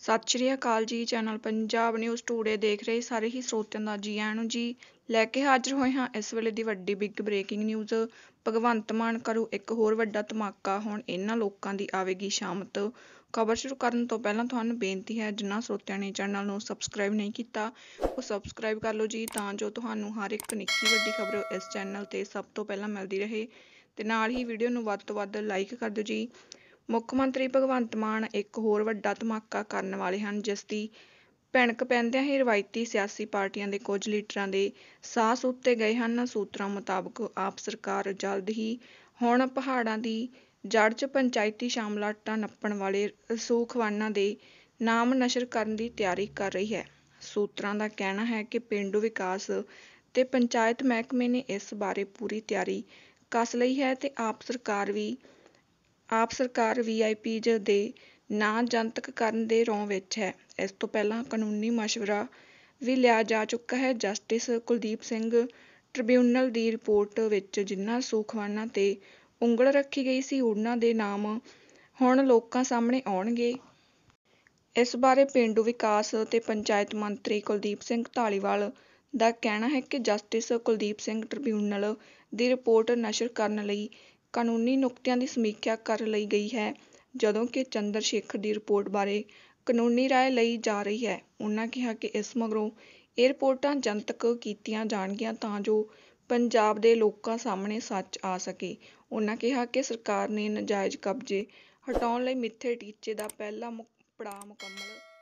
ਸਤਿ ਸ਼੍ਰੀ ਅਕਾਲ ਜੀ channel Punjab news today ਦੇਖ ਰਹੇ ਸਾਰੇ ਹੀ ਸਰੋਤਿਆਂ ਦਾ ਜੀ ਆਇਆਂ ਨੂੰ ਜੀ ਲੈ ਕੇ ਹਾਜ਼ਰ ਹੋਏ ਹਾਂ ਇਸ ਵੇਲੇ ਦੀ ਵੱਡੀ big breaking news Bhagwant Mann ਕਰੂ ਇੱਕ ਹੋਰ ਵੱਡਾ ਧਮਾਕਾ ਹੁਣ ਇਹਨਾਂ ਲੋਕਾਂ ਦੀ ਆਵੇਗੀ ਸ਼ਾਮਤ ਖਬਰ ਸ਼ੁਰੂ ਕਰਨ ਤੋਂ ਪਹਿਲਾਂ ਤੁਹਾਨੂੰ ਬੇਨਤੀ ਹੈ ਜਿਨ੍ਹਾਂ ਸਰੋਤਿਆਂ ਨੇ ਚੈਨਲ ਨੂੰ ਸਬਸਕ੍ਰਾਈਬ ਨਹੀਂ ਕੀਤਾ ਉਹ ਸਬਸਕ੍ਰਾਈਬ ਕਰ ਲਓ ਜੀ ਤਾਂ ਜੋ ਤੁਹਾਨੂੰ ਹਰ ਇੱਕ ਨਿੱਕੀ ਵੱਡੀ ਖਬਰ ਇਸ ਚੈਨਲ ਤੇ ਸਭ ਤੋਂ ਪਹਿਲਾਂ ਮਿਲਦੀ ਰਹੇ ਤੇ ਨਾਲ ਹੀ ਵੀਡੀਓ ਨੂੰ ਵੱਧ ਤੋਂ ਵੱਧ ਲਾਈਕ ਕਰ ਦਿਓ ਜੀ ਮੁੱਖ ਮੰਤਰੀ ਭਗਵੰਤ ਮਾਨ ਇੱਕ ਹੋਰ ਵੱਡਾ ਧਮਾਕਾ ਕਰਨ ਵਾਲੇ ਹਨ ਜਿਸ ਦੀ ਭਿਣਕ ਪੈਂਦਿਆਂ ਹੀ ਰਵਾਇਤੀ ਸਿਆਸੀ ਪਾਰਟੀਆਂ ਦੇ ਕੁਝ ਲੀਡਰਾਂ ਦੇ ਸਾਹ ਸੂਤ ਗਏ ਹਨ ਸੂਤਰਾਂ ਮੁਤਾਬਕ ਆਪ ਸਰਕਾਰ ਜਲਦ ਹੀ ਹੁਣ ਪਹਾੜਾਂ ਦੀ ਜੜ੍ਹ 'ਚ ਪੰਚਾਇਤੀ ਸ਼ਾਮਲਾਟਾਂ ਨੱਪਣ ਵਾਲੇ ਸੂਖਵਾਨਾਂ ਦੇ ਨਾਮ ਨਸ਼ਰ ਕਰਨ ਦੀ ਤਿਆਰੀ ਕਰ ਰਹੀ ਹੈ ਸੂਤਰਾਂ ਦਾ ਕਹਿਣਾ ਹੈ ਕਿ ਪੇਂਡੂ ਵਿਕਾਸ ਤੇ ਪੰਚਾਇਤ ਮਹਿਕਮੇ ਨੇ ਇਸ ਬਾਰੇ ਪੂਰੀ ਤਿਆਰੀ ਕੱਸ ਲਈ ਹੈ ਤੇ ਆਪ ਸਰਕਾਰ ਵੀ ਆਪ ਸਰਕਾਰ ਵੀ ਆਈ ਦੇ ਨਾਂ ਜਨਤਕ ਕਰਨ ਦੇ ਰੌਂ ਵਿੱਚ ਹੈ ਇਸ ਤੋਂ ਪਹਿਲਾਂ ਕਾਨੂੰਨੀ ਮਸ਼ਵਰਾ ਵੀ ਲਿਆ ਜਾ ਚੁੱਕਾ ਹੈ ਜਸਟਿਸ ਕੁਲਦੀਪ ਸਿੰਘ ਟ੍ਰਿਬਿਊਨਲ ਦੀ ਰਿਪੋਰਟ ਵਿੱਚ ਜਿਨ੍ਹਾਂ ਸੂਖਵਾਨਾਂ 'ਤੇ ਉਂਗਲ ਰੱਖੀ ਗਈ ਸੀ ਉਹਨਾਂ ਦੇ ਨਾਮ ਹੁਣ ਲੋਕਾਂ ਸਾਹਮਣੇ ਆਉਣਗੇ ਇਸ ਬਾਰੇ ਪੇਂਡੂ ਵਿਕਾਸ ਤੇ ਪੰਚਾਇਤ ਮੰਤਰੀ ਕੁਲਦੀਪ ਸਿੰਘ ਢਾਲੀਵਾਲ ਦਾ ਕਹਿਣਾ ਹੈ ਕਿ ਜਸਟਿਸ ਕੁਲਦੀਪ ਸਿੰਘ ਟ੍ਰਿਬਿਊਨਲ ਦੀ ਰਿਪੋਰਟ ਨਸ਼ਰ ਕਰਨ ਲਈ ਕਾਨੂੰਨੀ ਨੁਕਤਿਆਂ ਦੀ ਸਮੀਖਿਆ ਕਰ ਲਈ ਗਈ ਹੈ ਜਦੋਂ ਕਿ ਚੰਦਰ ਸ਼ੇਖਰ ਦੀ ਰਿਪੋਰਟ ਬਾਰੇ ਕਾਨੂੰਨੀ ਰਾਏ ਲਈ ਜਾ ਰਹੀ ਹੈ ਉਹਨਾਂ ਕਿਹਾ ਕਿ ਇਸ ਮਗਰੋਂ ਇਹ ਰਿਪੋਰਟਾਂ ਜਨਤਕ ਕੀਤੀਆਂ ਜਾਣਗੀਆਂ ਤਾਂ ਜੋ ਪੰਜਾਬ ਦੇ ਲੋਕਾਂ ਸਾਹਮਣੇ ਸੱਚ ਆ ਸਕੇ ਉਹਨਾਂ ਕਿਹਾ ਕਿ ਸਰਕਾਰ ਨੇ ਨਾਜਾਇਜ਼ ਕਬਜ਼ੇ ਹਟਾਉਣ ਲਈ ਮਿੱਥੇ ਟੀਚੇ ਦਾ ਪਹਿਲਾ ਪੜਾਅ ਮੁਕੰਮਲ